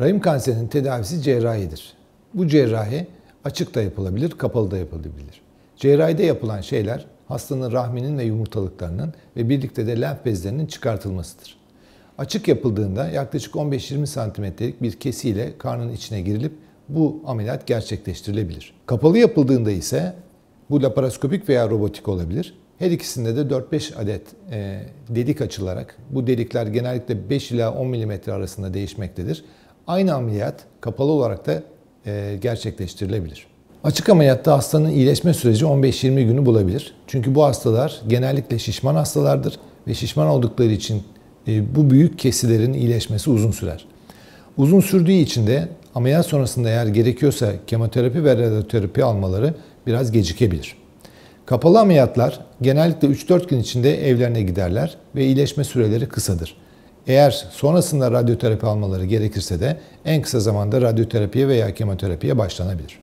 Rahim kanserinin tedavisi cerrahidir. Bu cerrahi açık da yapılabilir, kapalı da yapılabilir. Cerrahide yapılan şeyler hastanın rahminin ve yumurtalıklarının ve birlikte de lenf bezlerinin çıkartılmasıdır. Açık yapıldığında yaklaşık 15-20 santimetrelik bir kesiyle karnın içine girilip bu ameliyat gerçekleştirilebilir. Kapalı yapıldığında ise bu laparoskopik veya robotik olabilir. Her ikisinde de 4-5 adet e, delik açılarak bu delikler genellikle 5 ila 10 mm arasında değişmektedir. Aynı ameliyat kapalı olarak da e, gerçekleştirilebilir. Açık ameliyatta hastanın iyileşme süreci 15-20 günü bulabilir. Çünkü bu hastalar genellikle şişman hastalardır ve şişman oldukları için e, bu büyük kesilerin iyileşmesi uzun sürer. Uzun sürdüğü için de ameliyat sonrasında eğer gerekiyorsa kemoterapi ve radyoterapi almaları biraz gecikebilir. Kapalı ameliyatlar genellikle 3-4 gün içinde evlerine giderler ve iyileşme süreleri kısadır. Eğer sonrasında radyoterapi almaları gerekirse de en kısa zamanda radyoterapiye veya kemoterapiye başlanabilir.